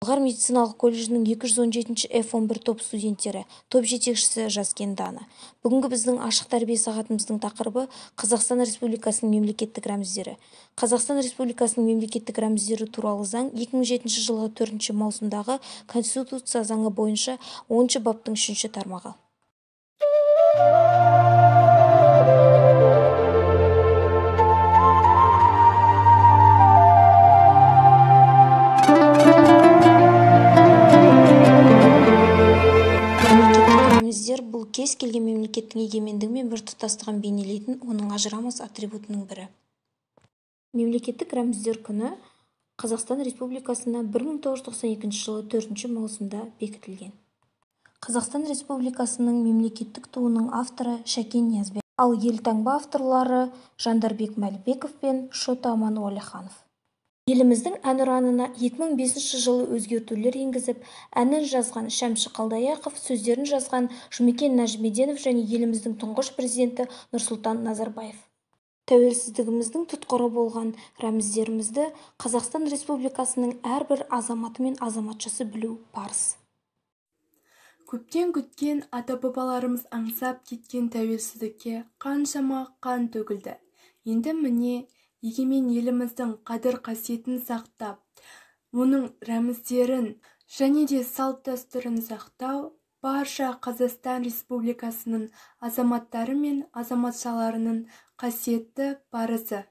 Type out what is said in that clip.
талғар медициналық колледжінің 217-ші он 11 топ студенттері топ жетекшісі Жаскен дана бүгінгі біздің ашық тәрбие сағатымыздың тақырыбы қазақстан республикасының мемлекеттік рәміздері қазақстан республикасының мемлекеттік рәміздері туралы заң 2007 жылғы төртінші маусымдағы конституция заңы бойынша оныншы баптың үшінші тармағы бұл кез келген мемлекеттің егемендігі мен біртұтастығын бейнелейтін оның ажырамас атрибутының бірі мемлекеттік рәміздер күні қазақстан республикасында 1992 жылы 4 маусымда бекітілген қазақстан республикасының мемлекеттік туының авторы шәкен ниязбек ал елтаңба авторлары жандарбек мәлібеков пен шот аман уәлиханов еліміздің әнұранына 2005 жылы өзгертулер енгізіп әнін жазған шәмші қалдаяқов сөздерін жазған жұмекен нәжімеденов және еліміздің тұңғыш президенті нұрсұлтан назарбаев тәуелсіздігіміздің тұтқыры болған рәміздерімізді қазақстан республикасының әрбір азаматы мен азаматшасы білу парыз көптен күткен ата-бабаларымыз аңсап кеткен тәуелсіздікке қаншама қан төгілді енді міне егемен еліміздің қадір-қасиетін сақтап оның рәміздерін және де салт-дәстүрін сақтау барша қазақстан республикасының азаматтары мен азаматшаларының қасиетті парызы